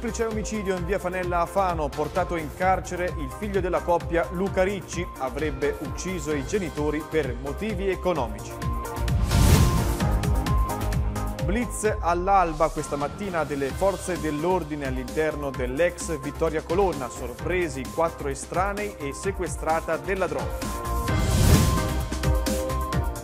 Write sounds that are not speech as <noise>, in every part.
Duplice omicidio in via Fanella a Fano, portato in carcere il figlio della coppia Luca Ricci, avrebbe ucciso i genitori per motivi economici. Blitz all'alba questa mattina delle forze dell'ordine all'interno dell'ex Vittoria Colonna, sorpresi quattro estranei e sequestrata della droga.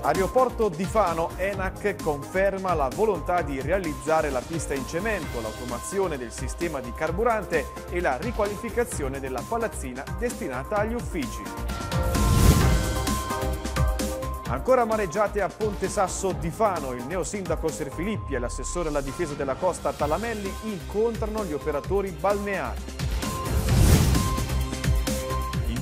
Aeroporto di Fano, ENAC conferma la volontà di realizzare la pista in cemento, l'automazione del sistema di carburante e la riqualificazione della palazzina destinata agli uffici. Ancora mareggiate a Ponte Sasso di Fano, il neosindaco Ser Filippi e l'assessore alla difesa della costa Talamelli incontrano gli operatori balneari.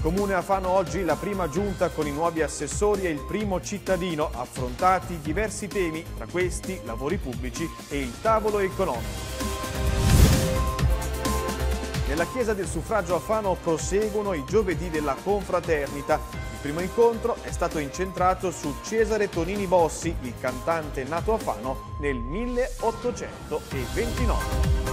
Comune Afano oggi la prima giunta con i nuovi assessori e il primo cittadino, affrontati diversi temi, tra questi lavori pubblici e il tavolo economico. Nella chiesa del suffragio Afano proseguono i giovedì della confraternita. Il primo incontro è stato incentrato su Cesare Tonini Bossi, il cantante nato a Fano nel 1829.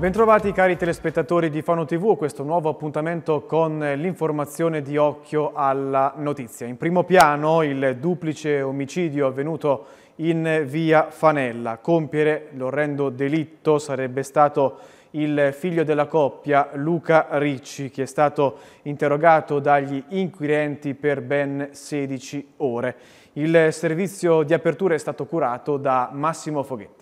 Bentrovati cari telespettatori di Fano TV a questo nuovo appuntamento con l'informazione di occhio alla notizia. In primo piano il duplice omicidio avvenuto in via Fanella. Compiere l'orrendo delitto sarebbe stato il figlio della coppia Luca Ricci che è stato interrogato dagli inquirenti per ben 16 ore. Il servizio di apertura è stato curato da Massimo Foghetti.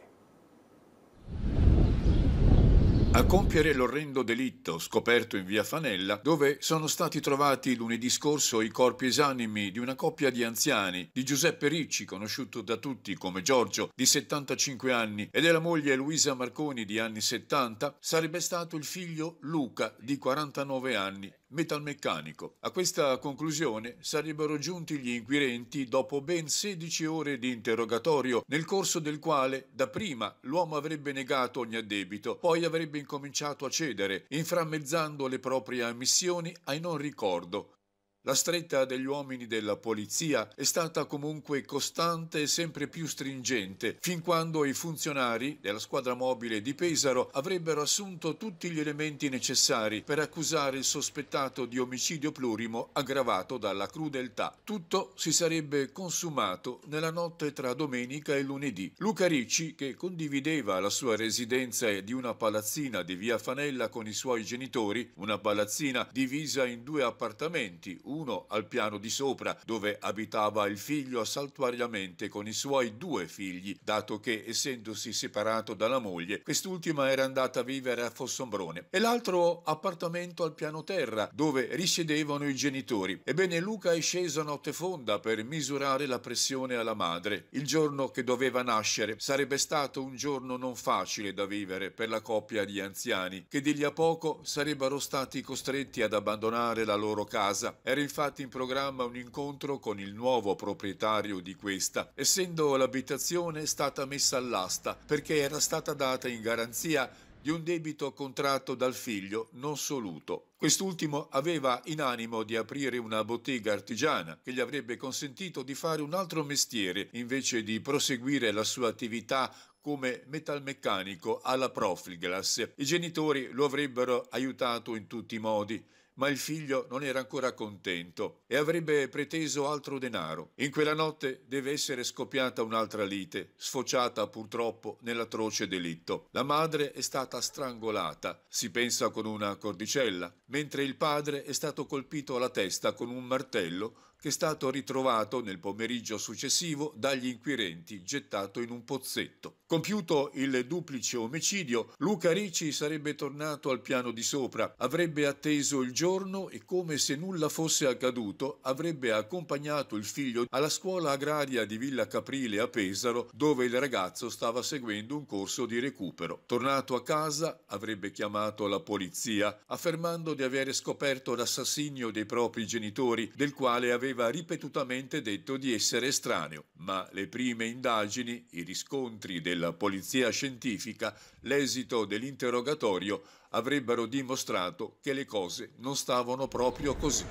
A compiere l'orrendo delitto scoperto in via Fanella, dove sono stati trovati lunedì scorso i corpi esanimi di una coppia di anziani, di Giuseppe Ricci, conosciuto da tutti come Giorgio, di 75 anni, e della moglie Luisa Marconi, di anni 70, sarebbe stato il figlio Luca, di 49 anni, metalmeccanico. A questa conclusione sarebbero giunti gli inquirenti dopo ben 16 ore di interrogatorio, nel corso del quale, dapprima, l'uomo avrebbe negato ogni addebito, poi avrebbe incominciato a cedere, inframmezzando le proprie ammissioni ai non ricordo, la stretta degli uomini della polizia è stata comunque costante e sempre più stringente, fin quando i funzionari della squadra mobile di Pesaro avrebbero assunto tutti gli elementi necessari per accusare il sospettato di omicidio plurimo aggravato dalla crudeltà. Tutto si sarebbe consumato nella notte tra domenica e lunedì. Luca Ricci, che condivideva la sua residenza di una palazzina di via Fanella con i suoi genitori, una palazzina divisa in due appartamenti, uno al piano di sopra, dove abitava il figlio saltuariamente con i suoi due figli, dato che, essendosi separato dalla moglie, quest'ultima era andata a vivere a Fossombrone, e l'altro appartamento al piano terra, dove risiedevano i genitori. Ebbene, Luca è sceso a notte fonda per misurare la pressione alla madre. Il giorno che doveva nascere sarebbe stato un giorno non facile da vivere per la coppia di anziani, che di lì a poco sarebbero stati costretti ad abbandonare la loro casa. Era era infatti in programma un incontro con il nuovo proprietario di questa, essendo l'abitazione stata messa all'asta perché era stata data in garanzia di un debito contratto dal figlio non soluto. Quest'ultimo aveva in animo di aprire una bottega artigiana che gli avrebbe consentito di fare un altro mestiere invece di proseguire la sua attività come metalmeccanico alla Profilglass. I genitori lo avrebbero aiutato in tutti i modi ma il figlio non era ancora contento e avrebbe preteso altro denaro. In quella notte deve essere scoppiata un'altra lite, sfociata purtroppo nell'atroce delitto. La madre è stata strangolata, si pensa con una cordicella, mentre il padre è stato colpito alla testa con un martello che è stato ritrovato nel pomeriggio successivo dagli inquirenti gettato in un pozzetto. Compiuto il duplice omicidio, Luca Ricci sarebbe tornato al piano di sopra, avrebbe atteso il giorno e come se nulla fosse accaduto avrebbe accompagnato il figlio alla scuola agraria di Villa Caprile a Pesaro dove il ragazzo stava seguendo un corso di recupero. Tornato a casa avrebbe chiamato la polizia affermando di aver scoperto l'assassinio dei propri genitori del quale aveva aveva ripetutamente detto di essere estraneo, ma le prime indagini, i riscontri della polizia scientifica, l'esito dell'interrogatorio avrebbero dimostrato che le cose non stavano proprio così.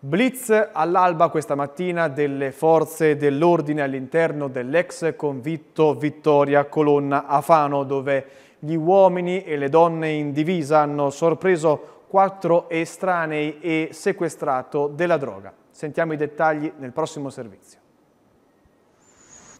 Blitz all'alba questa mattina delle forze dell'ordine all'interno dell'ex convitto Vittoria Colonna a Fano, dove gli uomini e le donne in divisa hanno sorpreso quattro estranei e sequestrato della droga. Sentiamo i dettagli nel prossimo servizio.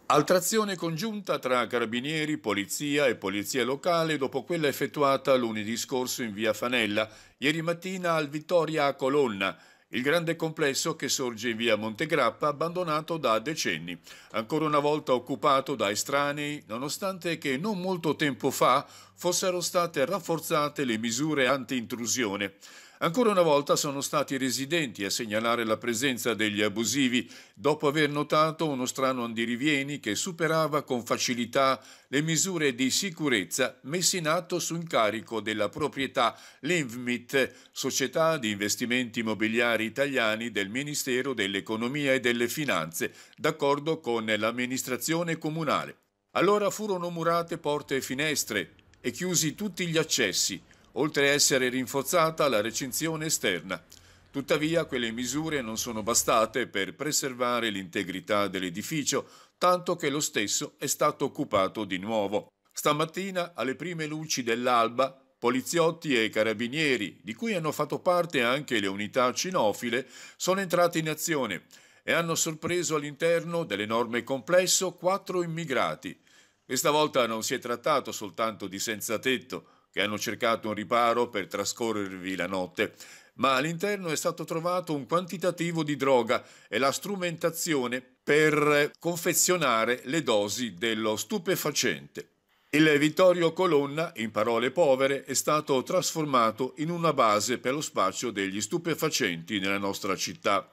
Altrazione congiunta tra carabinieri, polizia e polizia locale dopo quella effettuata lunedì scorso in via Fanella, ieri mattina al Vittoria a Colonna, il grande complesso che sorge in via Montegrappa, abbandonato da decenni, ancora una volta occupato da estranei, nonostante che non molto tempo fa fossero state rafforzate le misure anti-intrusione. Ancora una volta sono stati i residenti a segnalare la presenza degli abusivi dopo aver notato uno strano andirivieni che superava con facilità le misure di sicurezza messe in atto su incarico della proprietà Linvmit, società di investimenti immobiliari italiani del Ministero dell'Economia e delle Finanze, d'accordo con l'amministrazione comunale. Allora furono murate porte e finestre e chiusi tutti gli accessi, oltre a essere rinforzata la recinzione esterna. Tuttavia quelle misure non sono bastate per preservare l'integrità dell'edificio, tanto che lo stesso è stato occupato di nuovo. Stamattina, alle prime luci dell'alba, poliziotti e carabinieri, di cui hanno fatto parte anche le unità cinofile, sono entrati in azione e hanno sorpreso all'interno dell'enorme complesso quattro immigrati. Questa volta non si è trattato soltanto di senza tetto, che hanno cercato un riparo per trascorrervi la notte, ma all'interno è stato trovato un quantitativo di droga e la strumentazione per confezionare le dosi dello stupefacente. Il Vittorio Colonna, in parole povere, è stato trasformato in una base per lo spaccio degli stupefacenti nella nostra città.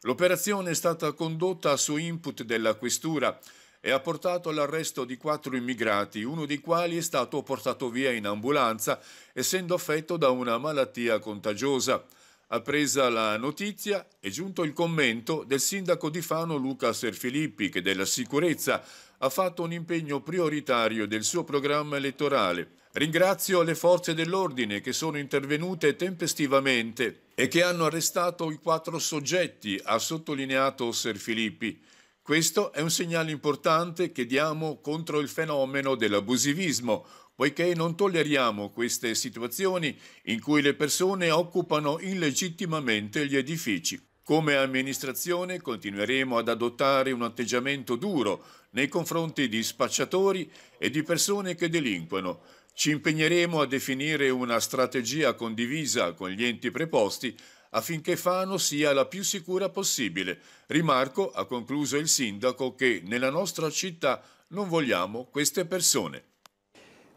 L'operazione è stata condotta su input della Questura e ha portato all'arresto di quattro immigrati, uno dei quali è stato portato via in ambulanza, essendo affetto da una malattia contagiosa. Appresa la notizia è giunto il commento del sindaco di Fano Luca Serfilippi che della sicurezza ha fatto un impegno prioritario del suo programma elettorale. Ringrazio le forze dell'ordine che sono intervenute tempestivamente e che hanno arrestato i quattro soggetti, ha sottolineato Serfilippi. Questo è un segnale importante che diamo contro il fenomeno dell'abusivismo, poiché non tolleriamo queste situazioni in cui le persone occupano illegittimamente gli edifici. Come amministrazione continueremo ad adottare un atteggiamento duro nei confronti di spacciatori e di persone che delinquono. Ci impegneremo a definire una strategia condivisa con gli enti preposti affinché Fano sia la più sicura possibile. Rimarco, ha concluso il sindaco, che nella nostra città non vogliamo queste persone.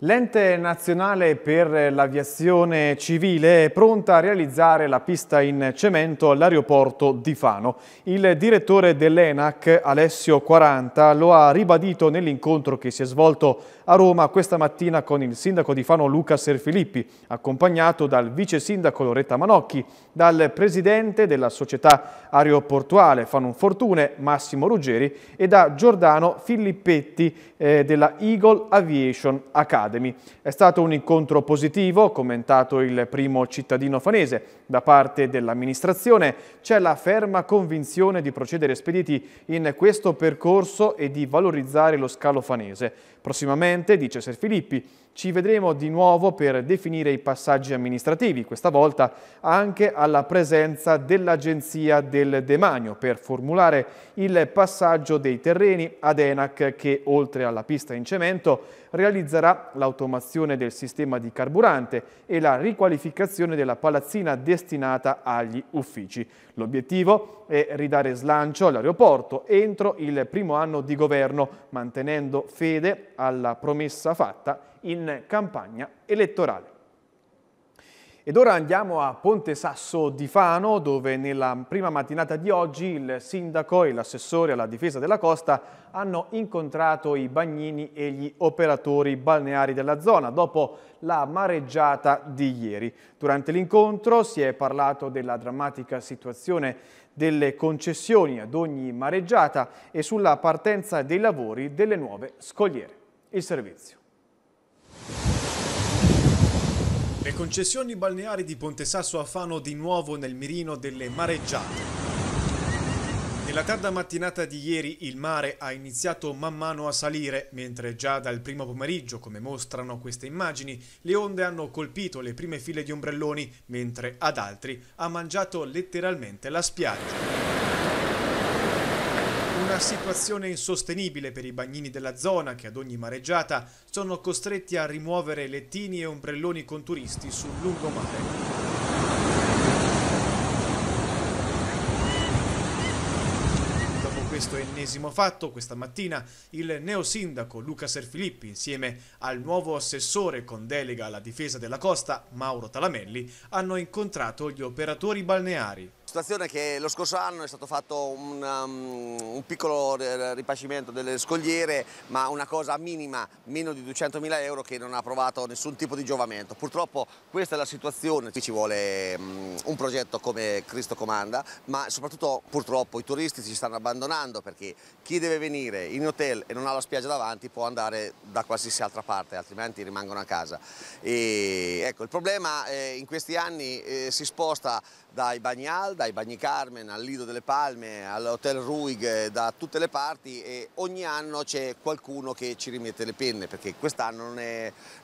L'ente nazionale per l'aviazione civile è pronta a realizzare la pista in cemento all'aeroporto di Fano. Il direttore dell'ENAC, Alessio 40, lo ha ribadito nell'incontro che si è svolto a Roma questa mattina con il sindaco di Fano Luca Serfilippi, accompagnato dal vice sindaco Loretta Manocchi, dal presidente della società aeroportuale Fano Fortune Massimo Ruggeri e da Giordano Filippetti eh, della Eagle Aviation Academy. È stato un incontro positivo, commentato il primo cittadino fanese. Da parte dell'amministrazione c'è la ferma convinzione di procedere spediti in questo percorso e di valorizzare lo scalo fanese. Prossimamente, dice Ser Filippi, ci vedremo di nuovo per definire i passaggi amministrativi, questa volta anche alla presenza dell'Agenzia del Demanio per formulare il passaggio dei terreni ad ENAC che, oltre alla pista in cemento, realizzerà l'automazione del sistema di carburante e la riqualificazione della palazzina destinata agli uffici. L'obiettivo è ridare slancio all'aeroporto entro il primo anno di governo, mantenendo fede alla promessa fatta in campagna elettorale. Ed ora andiamo a Ponte Sasso di Fano, dove nella prima mattinata di oggi il sindaco e l'assessore alla difesa della costa hanno incontrato i bagnini e gli operatori balneari della zona dopo la mareggiata di ieri. Durante l'incontro si è parlato della drammatica situazione delle concessioni ad ogni mareggiata e sulla partenza dei lavori delle nuove scogliere. Il servizio. Le concessioni balneari di Ponte Sasso Afano di nuovo nel mirino delle mareggiate. Nella tarda mattinata di ieri il mare ha iniziato man mano a salire, mentre già dal primo pomeriggio, come mostrano queste immagini, le onde hanno colpito le prime file di ombrelloni, mentre ad altri ha mangiato letteralmente la spiaggia. Una situazione insostenibile per i bagnini della zona che ad ogni mareggiata sono costretti a rimuovere lettini e ombrelloni con turisti sul lungomare. questo ennesimo fatto, questa mattina il neosindaco Luca Serfilippi insieme al nuovo assessore con delega alla difesa della costa Mauro Talamelli hanno incontrato gli operatori balneari. Situazione che lo scorso anno è stato fatto un, um, un piccolo ripascimento delle scogliere, ma una cosa minima, meno di 200.000 euro che non ha provato nessun tipo di giovamento. Purtroppo questa è la situazione, qui ci vuole um, un progetto come Cristo comanda, ma soprattutto purtroppo i turisti si stanno abbandonando perché chi deve venire in hotel e non ha la spiaggia davanti può andare da qualsiasi altra parte, altrimenti rimangono a casa. E, ecco, il problema eh, in questi anni eh, si sposta dai Bagnal, dai Bagni Carmen, al Lido delle Palme, all'Hotel Ruig, eh, da tutte le parti e ogni anno c'è qualcuno che ci rimette le penne perché quest'anno non,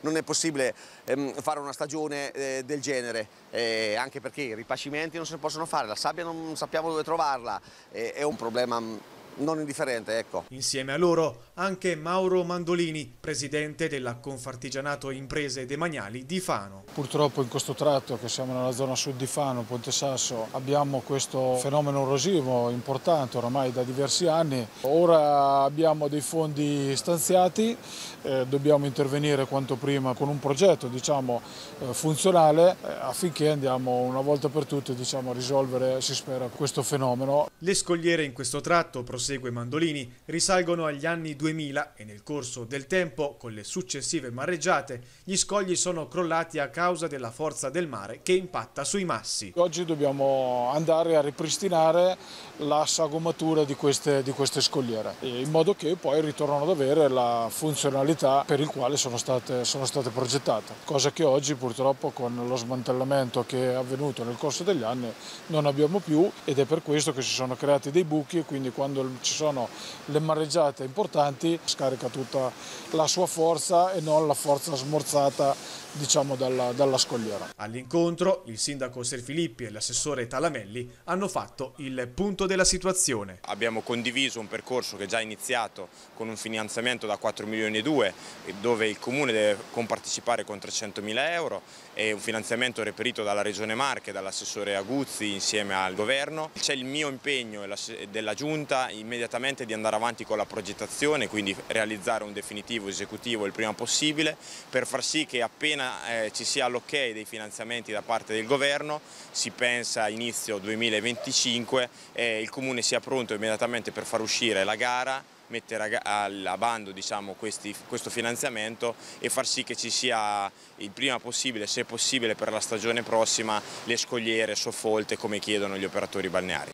non è, possibile ehm, fare una stagione eh, del genere, eh, anche perché i ripascimenti non se ne possono fare, la sabbia non sappiamo dove trovarla, eh, è un problema mm, non indifferente. Ecco. Insieme a loro anche Mauro Mandolini, presidente della Confartigianato Imprese Demaniali di Fano. Purtroppo in questo tratto che siamo nella zona sud di Fano, Ponte Sasso, abbiamo questo fenomeno erosivo importante oramai da diversi anni. Ora abbiamo dei fondi stanziati, eh, dobbiamo intervenire quanto prima con un progetto diciamo, eh, funzionale eh, affinché andiamo una volta per tutte diciamo, a risolvere, si spera, questo fenomeno. Le scogliere in questo tratto prosegue Mandolini, risalgono agli anni 2000 e nel corso del tempo, con le successive mareggiate, gli scogli sono crollati a causa della forza del mare che impatta sui massi. Oggi dobbiamo andare a ripristinare la sagomatura di queste, di queste scogliere, in modo che poi ritornano ad avere la funzionalità per il quale sono state, sono state progettate, cosa che oggi purtroppo con lo smantellamento che è avvenuto nel corso degli anni non abbiamo più ed è per questo che si sono creati dei buchi e quindi quando il ci sono le mareggiate importanti, scarica tutta la sua forza e non la forza smorzata diciamo, dalla, dalla scogliera. All'incontro il sindaco Serfilippi e l'assessore Talamelli hanno fatto il punto della situazione. Abbiamo condiviso un percorso che è già iniziato con un finanziamento da 4 milioni e 2 dove il comune deve compartecipare con 300 mila euro è un finanziamento reperito dalla Regione Marche, dall'assessore Aguzzi insieme al governo. C'è il mio impegno e della Giunta immediatamente di andare avanti con la progettazione, quindi realizzare un definitivo esecutivo il prima possibile per far sì che appena eh, ci sia l'ok dei finanziamenti da parte del governo, si pensa a inizio 2025, eh, il Comune sia pronto immediatamente per far uscire la gara mettere a, bando diciamo, questi, questo finanziamento e far sì che ci sia il prima possibile, se possibile per la stagione prossima, le scogliere soffolte come chiedono gli operatori balneari.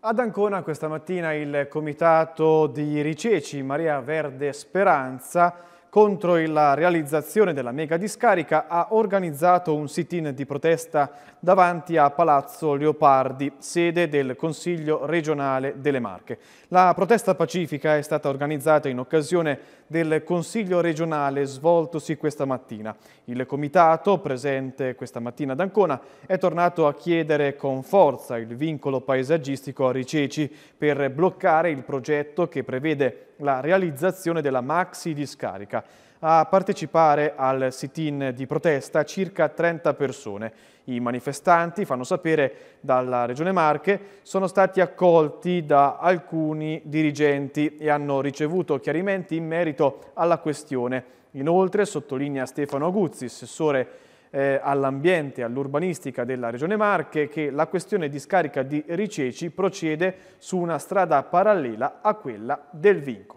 Ad Ancona questa mattina il comitato di Riceci Maria Verde Speranza contro la realizzazione della mega discarica ha organizzato un sit-in di protesta davanti a Palazzo Leopardi, sede del Consiglio regionale delle Marche. La protesta pacifica è stata organizzata in occasione del Consiglio regionale svoltosi questa mattina. Il comitato, presente questa mattina ad Ancona, è tornato a chiedere con forza il vincolo paesaggistico a Riceci per bloccare il progetto che prevede la realizzazione della maxi discarica. A partecipare al sit-in di protesta circa 30 persone. I manifestanti, fanno sapere dalla Regione Marche, sono stati accolti da alcuni dirigenti e hanno ricevuto chiarimenti in merito alla questione. Inoltre, sottolinea Stefano Aguzzi, assessore eh, all'ambiente, all'urbanistica della Regione Marche che la questione di scarica di Riceci procede su una strada parallela a quella del vincolo.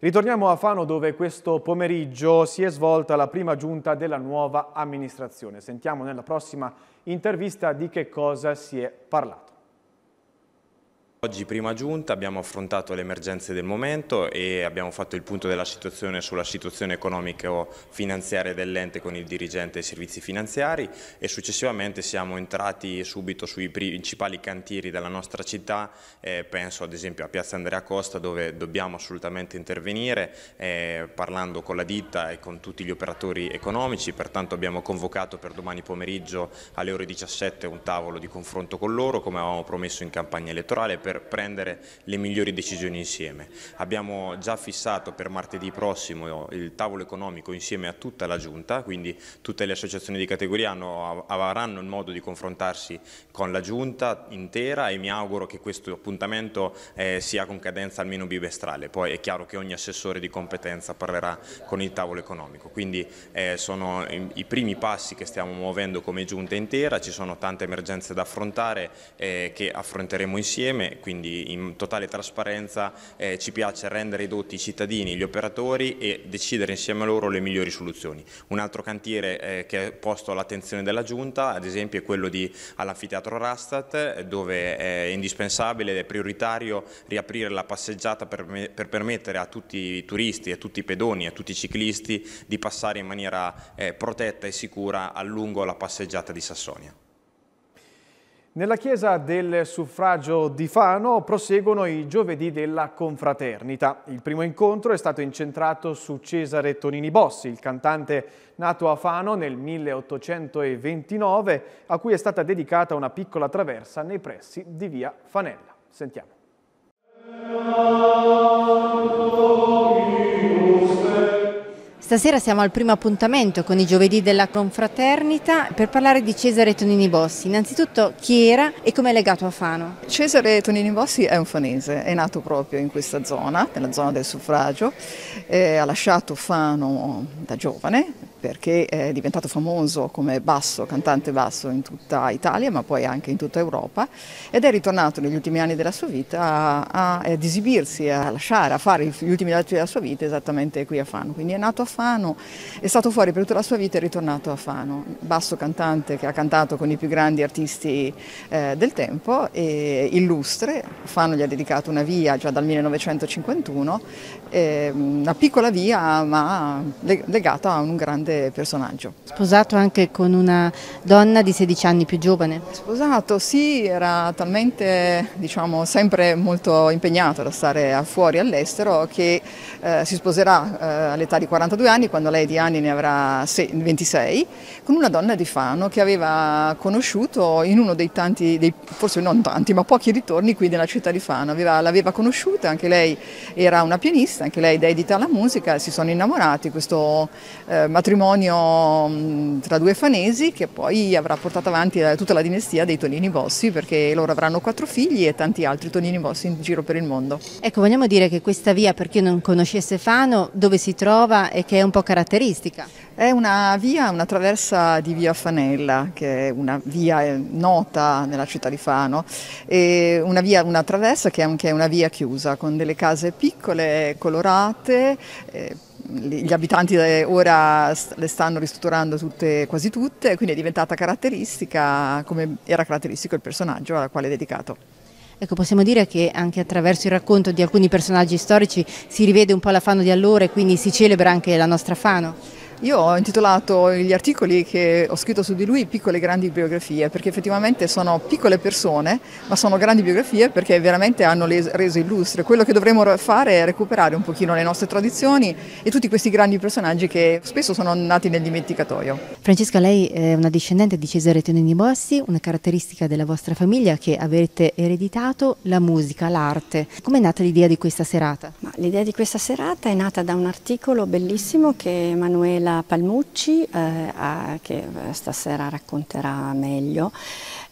Ritorniamo a Fano dove questo pomeriggio si è svolta la prima giunta della nuova amministrazione. Sentiamo nella prossima intervista di che cosa si è parlato. Oggi prima giunta abbiamo affrontato le emergenze del momento e abbiamo fatto il punto della situazione sulla situazione economica economico-finanziaria dell'ente con il dirigente dei servizi finanziari e successivamente siamo entrati subito sui principali cantieri della nostra città, eh, penso ad esempio a Piazza Andrea Costa dove dobbiamo assolutamente intervenire eh, parlando con la ditta e con tutti gli operatori economici, pertanto abbiamo convocato per domani pomeriggio alle ore 17 un tavolo di confronto con loro come avevamo promesso in campagna elettorale per prendere le migliori decisioni insieme. Abbiamo già fissato per martedì prossimo il tavolo economico insieme a tutta la Giunta, quindi tutte le associazioni di categoria hanno, avranno il modo di confrontarsi con la Giunta intera e mi auguro che questo appuntamento eh, sia con cadenza almeno bimestrale. Poi è chiaro che ogni assessore di competenza parlerà con il tavolo economico, quindi eh, sono i primi passi che stiamo muovendo come Giunta intera, ci sono tante emergenze da affrontare eh, che affronteremo insieme quindi in totale trasparenza eh, ci piace rendere dotti i cittadini, gli operatori e decidere insieme a loro le migliori soluzioni. Un altro cantiere eh, che è posto all'attenzione della Giunta ad esempio è quello all'anfiteatro Rastat dove è indispensabile ed è prioritario riaprire la passeggiata per, per, permettere a tutti i turisti, a tutti i pedoni, a tutti i ciclisti di passare in maniera eh, protetta e sicura a lungo la passeggiata di Sassonia. Nella chiesa del suffragio di Fano proseguono i giovedì della confraternita. Il primo incontro è stato incentrato su Cesare Tonini Bossi, il cantante nato a Fano nel 1829, a cui è stata dedicata una piccola traversa nei pressi di via Fanella. Sentiamo. Stasera siamo al primo appuntamento con i giovedì della confraternita per parlare di Cesare Tonini Bossi. Innanzitutto chi era e come è legato a Fano? Cesare Tonini Bossi è un fanese, è nato proprio in questa zona, nella zona del suffragio, eh, ha lasciato Fano da giovane perché è diventato famoso come basso, cantante basso in tutta Italia ma poi anche in tutta Europa ed è ritornato negli ultimi anni della sua vita a, a, ad esibirsi, a lasciare, a fare gli ultimi atti della sua vita esattamente qui a Fano. Quindi è nato a Fano, è stato fuori per tutta la sua vita e è ritornato a Fano, basso cantante che ha cantato con i più grandi artisti eh, del tempo e illustre, Fano gli ha dedicato una via già dal 1951 eh, una piccola via ma legata a un grande personaggio. Sposato anche con una donna di 16 anni più giovane? Sposato sì, era talmente diciamo, sempre molto impegnato da stare fuori all'estero che eh, si sposerà eh, all'età di 42 anni quando lei di anni ne avrà 26 con una donna di Fano che aveva conosciuto in uno dei tanti, dei, forse non tanti ma pochi ritorni qui nella città di Fano, l'aveva conosciuta, anche lei era una pianista artista, anche lei dedita alla musica, si sono innamorati, questo eh, matrimonio mh, tra due fanesi che poi avrà portato avanti eh, tutta la dinastia dei Tonini Bossi perché loro avranno quattro figli e tanti altri Tonini Bossi in giro per il mondo. Ecco, vogliamo dire che questa via, per chi non conoscesse Fano, dove si trova e che è un po' caratteristica? È una via, una traversa di via Fanella, che è una via eh, nota nella città di Fano, una, via, una, traversa che è anche una via chiusa, con delle case piccole, colorate. Eh, gli abitanti eh, ora le stanno ristrutturando tutte, quasi tutte, quindi è diventata caratteristica come era caratteristico il personaggio al quale è dedicato. Ecco, possiamo dire che anche attraverso il racconto di alcuni personaggi storici si rivede un po' la Fano di allora e quindi si celebra anche la nostra Fano? Io ho intitolato gli articoli che ho scritto su di lui piccole e grandi biografie, perché effettivamente sono piccole persone, ma sono grandi biografie perché veramente hanno reso illustre. Quello che dovremmo fare è recuperare un pochino le nostre tradizioni e tutti questi grandi personaggi che spesso sono nati nel dimenticatoio. Francesca, lei è una discendente di Cesare Tonini Bossi, una caratteristica della vostra famiglia che avete ereditato, la musica, l'arte. Come è nata l'idea di questa serata? l'idea di questa serata è nata da un articolo bellissimo che Emanuela Daniela Palmucci, eh, a, che eh, stasera racconterà meglio,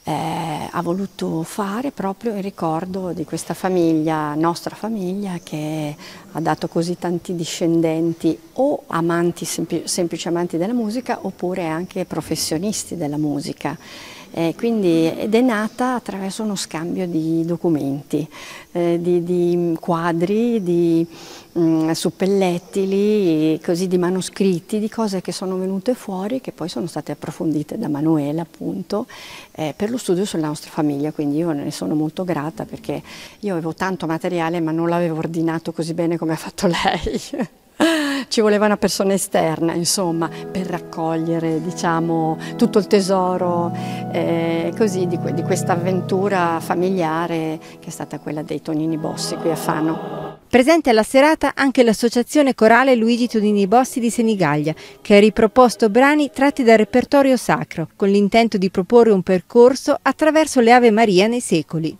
eh, ha voluto fare proprio in ricordo di questa famiglia, nostra famiglia, che ha dato così tanti discendenti o amanti, sempl semplici amanti della musica oppure anche professionisti della musica eh, quindi, ed è nata attraverso uno scambio di documenti, eh, di, di, quadri, di mh, mm, suppellettili, così, di manoscritti, di cose che sono venute fuori e che poi sono state approfondite da Manuela appunto eh, per lo studio sulla nostra famiglia, quindi io ne sono molto grata perché io avevo tanto materiale ma non l'avevo ordinato così bene come ha fatto lei. <laughs> ci voleva una persona esterna, insomma, per raccogliere diciamo, tutto il tesoro eh, così, di, di questa avventura familiare che è stata quella dei Tonini Bossi qui a Fano. Presente alla serata anche l'associazione corale Luigi Tonini Bossi di Senigallia, che ha riproposto brani tratti dal repertorio sacro, con l'intento di proporre un percorso attraverso le Ave Maria nei secoli.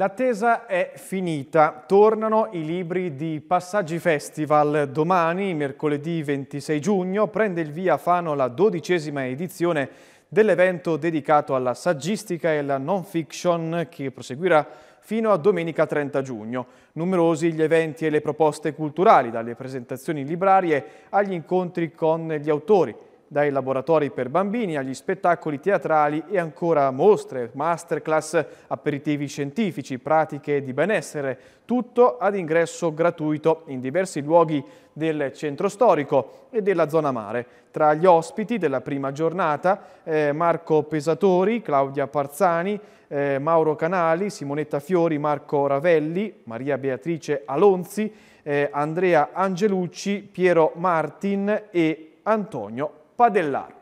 L'attesa è finita, tornano i libri di Passaggi Festival. Domani, mercoledì 26 giugno, prende il via Fano la dodicesima edizione dell'evento dedicato alla saggistica e alla non fiction che proseguirà fino a domenica 30 giugno. Numerosi gli eventi e le proposte culturali, dalle presentazioni librarie agli incontri con gli autori dai laboratori per bambini agli spettacoli teatrali e ancora mostre, masterclass, aperitivi scientifici, pratiche di benessere, tutto ad ingresso gratuito in diversi luoghi del centro storico e della zona mare. Tra gli ospiti della prima giornata eh, Marco Pesatori, Claudia Parzani, eh, Mauro Canali, Simonetta Fiori, Marco Ravelli, Maria Beatrice Alonzi, eh, Andrea Angelucci, Piero Martin e Antonio Padellaro.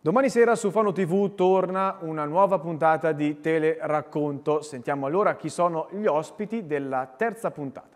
Domani sera su Fano TV torna una nuova puntata di Teleracconto. Sentiamo allora chi sono gli ospiti della terza puntata.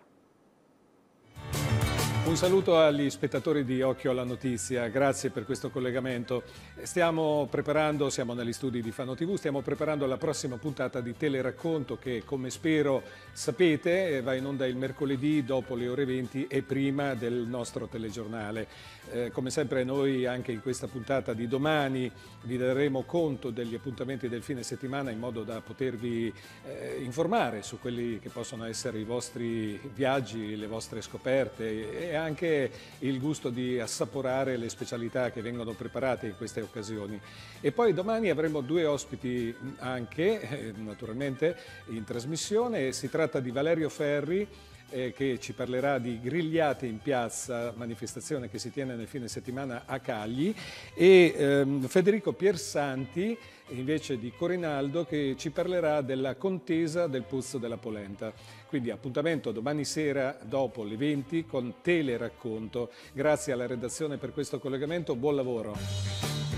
Un saluto agli spettatori di Occhio alla Notizia, grazie per questo collegamento. Stiamo preparando, siamo negli studi di Fano TV, stiamo preparando la prossima puntata di Teleracconto che come spero sapete eh, va in onda il mercoledì dopo le ore 20 e prima del nostro telegiornale. Eh, come sempre noi anche in questa puntata di domani vi daremo conto degli appuntamenti del fine settimana in modo da potervi eh, informare su quelli che possono essere i vostri viaggi, le vostre scoperte E e anche il gusto di assaporare le specialità che vengono preparate in queste occasioni. E poi domani avremo due ospiti anche, eh, naturalmente, in trasmissione. Si tratta di Valerio Ferri, eh, che ci parlerà di grigliate in piazza, manifestazione che si tiene nel fine settimana a Cagli, e ehm, Federico Piersanti invece di Corinaldo che ci parlerà della contesa del puzzo della polenta. Quindi appuntamento domani sera dopo le 20 con Teleracconto. Grazie alla redazione per questo collegamento, buon lavoro.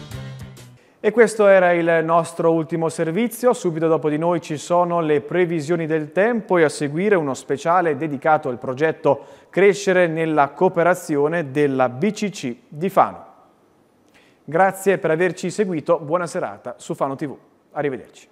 E questo era il nostro ultimo servizio, subito dopo di noi ci sono le previsioni del tempo e a seguire uno speciale dedicato al progetto Crescere nella cooperazione della BCC di Fano. Grazie per averci seguito, buona serata su Fano TV. Arrivederci.